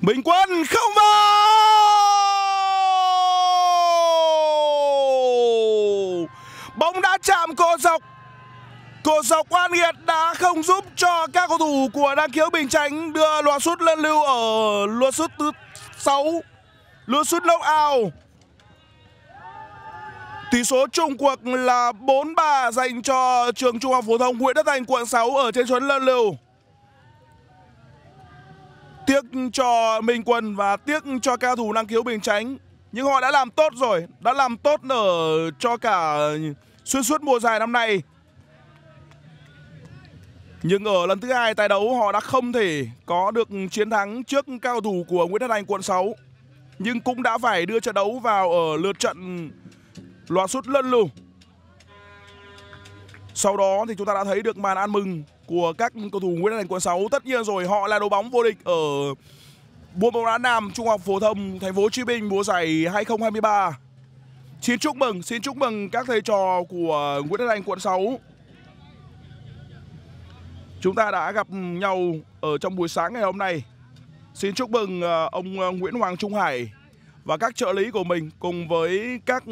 Bình Quân không vào Bóng đã chạm cột dọc Cột dọc quan Nghiệt đã không giúp cho các cầu thủ của Đăng Khiếu Bình Chánh đưa loạt sút lên lưu ở loạt sút thứ 6, loạt sút lốc ao. Tỷ số chung cuộc là 4-3 dành cho trường Trung học phổ thông Nguyễn Tất Thành quận 6 ở trên chuyến luân lưu. Tiếc cho Minh Quân và tiếc cho cao thủ năng khiếu Bình Chánh Nhưng họ đã làm tốt rồi Đã làm tốt ở cho cả xuyên suốt mùa giải năm nay nhưng ở lần thứ hai tái đấu họ đã không thể có được chiến thắng trước cao thủ của Nguyễn Thanh Anh quận 6 Nhưng cũng đã phải đưa trận đấu vào ở lượt trận loạt sút lân lù Sau đó thì chúng ta đã thấy được màn ăn mừng của các cầu thủ Nguyễn Anh quận 6. Tất nhiên rồi, họ là đội bóng vô địch ở Buôn Bóng Đá Nam Trung học phổ thông thành phố Hồ Chí Minh mùa giải 2023. Xin chúc mừng, xin chúc mừng các thầy trò của Nguyễn Đức Anh quận 6. Chúng ta đã gặp nhau ở trong buổi sáng ngày hôm nay. Xin chúc mừng ờ, ông ờ, Nguyễn Hoàng Trung Hải và các trợ lý của mình cùng với các